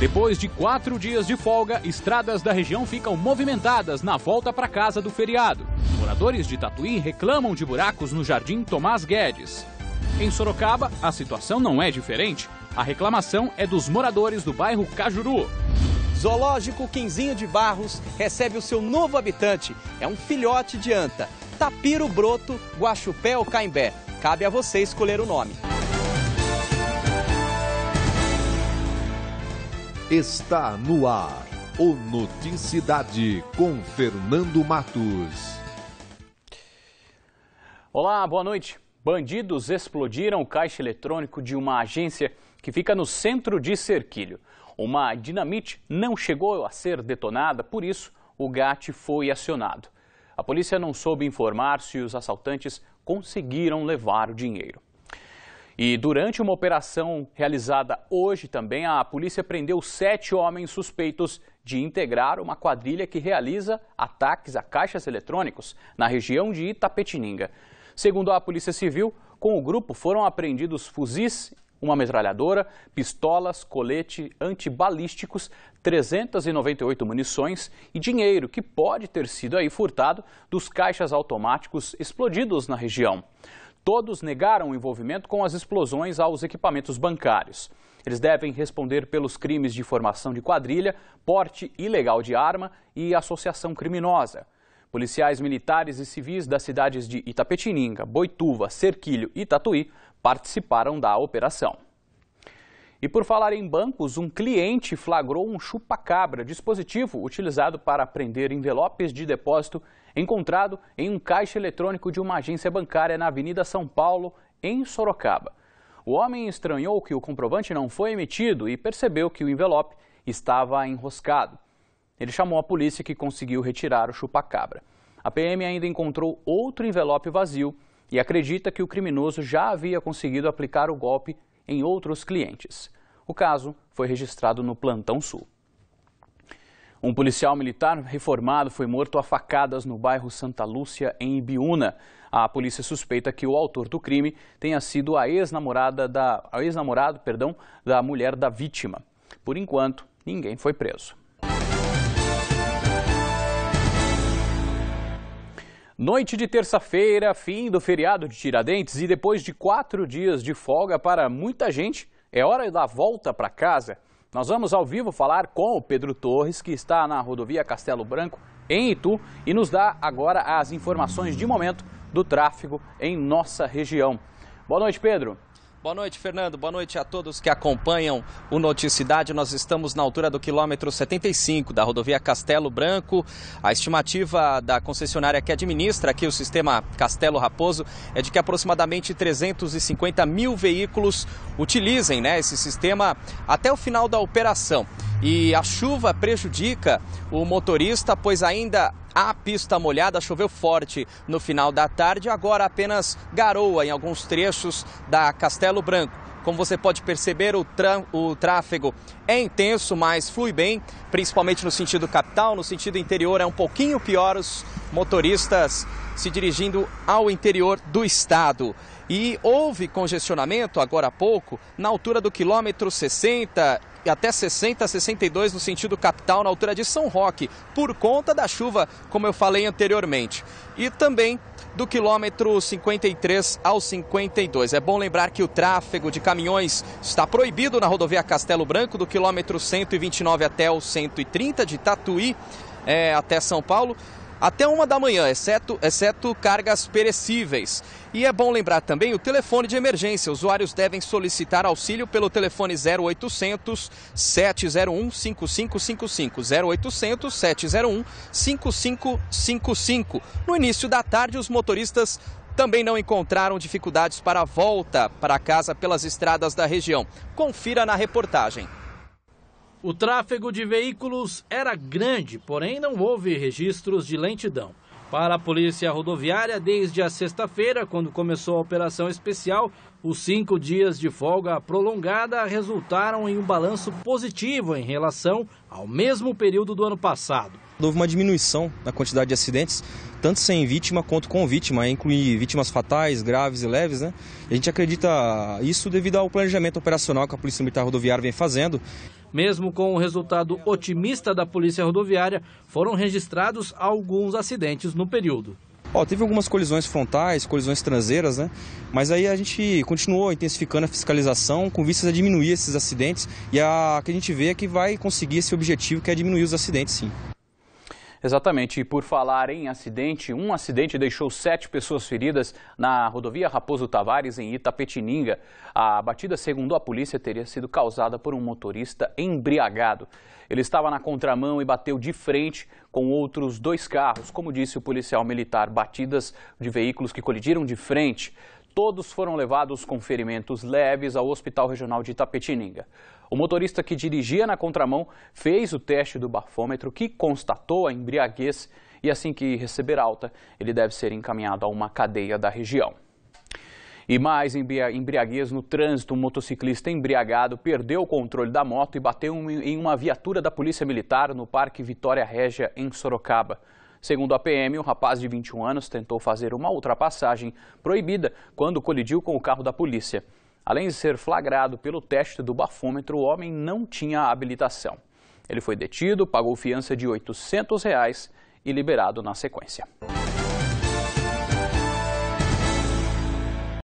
Depois de quatro dias de folga, estradas da região ficam movimentadas na volta para casa do feriado. Moradores de Tatuí reclamam de buracos no Jardim Tomás Guedes. Em Sorocaba, a situação não é diferente. A reclamação é dos moradores do bairro Cajuru. Zoológico Quinzinho de Barros recebe o seu novo habitante. É um filhote de anta. Tapiro Broto, Guaxupé ou Caimbé. Cabe a você escolher o nome. Está no ar o Noticidade com Fernando Matos. Olá, boa noite. Bandidos explodiram o caixa eletrônico de uma agência que fica no centro de Cerquilho. Uma dinamite não chegou a ser detonada, por isso o GAT foi acionado. A polícia não soube informar se os assaltantes conseguiram levar o dinheiro. E durante uma operação realizada hoje também, a polícia prendeu sete homens suspeitos de integrar uma quadrilha que realiza ataques a caixas eletrônicos na região de Itapetininga. Segundo a Polícia Civil, com o grupo foram apreendidos fuzis, uma metralhadora, pistolas, colete antibalísticos, 398 munições e dinheiro que pode ter sido aí furtado dos caixas automáticos explodidos na região. Todos negaram o envolvimento com as explosões aos equipamentos bancários. Eles devem responder pelos crimes de formação de quadrilha, porte ilegal de arma e associação criminosa. Policiais militares e civis das cidades de Itapetininga, Boituva, Serquilho e Tatuí participaram da operação. E por falar em bancos, um cliente flagrou um chupa-cabra, dispositivo utilizado para prender envelopes de depósito, encontrado em um caixa eletrônico de uma agência bancária na Avenida São Paulo, em Sorocaba. O homem estranhou que o comprovante não foi emitido e percebeu que o envelope estava enroscado. Ele chamou a polícia que conseguiu retirar o chupa-cabra. A PM ainda encontrou outro envelope vazio e acredita que o criminoso já havia conseguido aplicar o golpe em outros clientes. O caso foi registrado no Plantão Sul. Um policial militar reformado foi morto a facadas no bairro Santa Lúcia, em Ibiúna. A polícia suspeita que o autor do crime tenha sido a ex-namorada da ex-namorado, perdão, da mulher da vítima. Por enquanto, ninguém foi preso. Noite de terça-feira, fim do feriado de Tiradentes e depois de quatro dias de folga para muita gente, é hora da volta para casa. Nós vamos ao vivo falar com o Pedro Torres, que está na rodovia Castelo Branco, em Itu, e nos dá agora as informações de momento do tráfego em nossa região. Boa noite, Pedro. Boa noite, Fernando. Boa noite a todos que acompanham o Noticidade. Nós estamos na altura do quilômetro 75 da rodovia Castelo Branco. A estimativa da concessionária que administra aqui o sistema Castelo Raposo é de que aproximadamente 350 mil veículos utilizem né, esse sistema até o final da operação. E a chuva prejudica o motorista, pois ainda há pista molhada, choveu forte no final da tarde, agora apenas garoa em alguns trechos da Castelo Branco. Como você pode perceber, o, o tráfego é intenso, mas flui bem, principalmente no sentido capital. No sentido interior é um pouquinho pior, os motoristas se dirigindo ao interior do estado. E houve congestionamento agora há pouco, na altura do quilômetro 60 até 60, 62 no sentido capital, na altura de São Roque, por conta da chuva, como eu falei anteriormente. E também do quilômetro 53 ao 52. É bom lembrar que o tráfego de caminhões está proibido na rodovia Castelo Branco, do quilômetro 129 até o 130, de Tatuí é, até São Paulo até uma da manhã, exceto, exceto cargas perecíveis. E é bom lembrar também o telefone de emergência. Usuários devem solicitar auxílio pelo telefone 0800 701 5555. 0800 701 5555. No início da tarde, os motoristas também não encontraram dificuldades para a volta para casa pelas estradas da região. Confira na reportagem. O tráfego de veículos era grande, porém não houve registros de lentidão. Para a Polícia Rodoviária, desde a sexta-feira, quando começou a operação especial, os cinco dias de folga prolongada resultaram em um balanço positivo em relação ao mesmo período do ano passado houve uma diminuição na quantidade de acidentes, tanto sem vítima quanto com vítima, inclui vítimas fatais, graves e leves. Né? E a gente acredita isso devido ao planejamento operacional que a Polícia Militar Rodoviária vem fazendo. Mesmo com o resultado otimista da Polícia Rodoviária, foram registrados alguns acidentes no período. Oh, teve algumas colisões frontais, colisões traseiras, né? Mas aí a gente continuou intensificando a fiscalização com vistas a diminuir esses acidentes e a que a gente vê é que vai conseguir esse objetivo que é diminuir os acidentes, sim. Exatamente. E por falar em acidente, um acidente deixou sete pessoas feridas na rodovia Raposo Tavares, em Itapetininga. A batida, segundo a polícia, teria sido causada por um motorista embriagado. Ele estava na contramão e bateu de frente com outros dois carros, como disse o policial militar, batidas de veículos que colidiram de frente. Todos foram levados com ferimentos leves ao Hospital Regional de Itapetininga. O motorista que dirigia na contramão fez o teste do bafômetro que constatou a embriaguez e assim que receber alta, ele deve ser encaminhado a uma cadeia da região. E mais embriaguez no trânsito, um motociclista embriagado perdeu o controle da moto e bateu em uma viatura da Polícia Militar no Parque Vitória Régia, em Sorocaba. Segundo a PM, o rapaz de 21 anos tentou fazer uma ultrapassagem proibida quando colidiu com o carro da polícia. Além de ser flagrado pelo teste do bafômetro, o homem não tinha habilitação. Ele foi detido, pagou fiança de R$ 800 reais e liberado na sequência.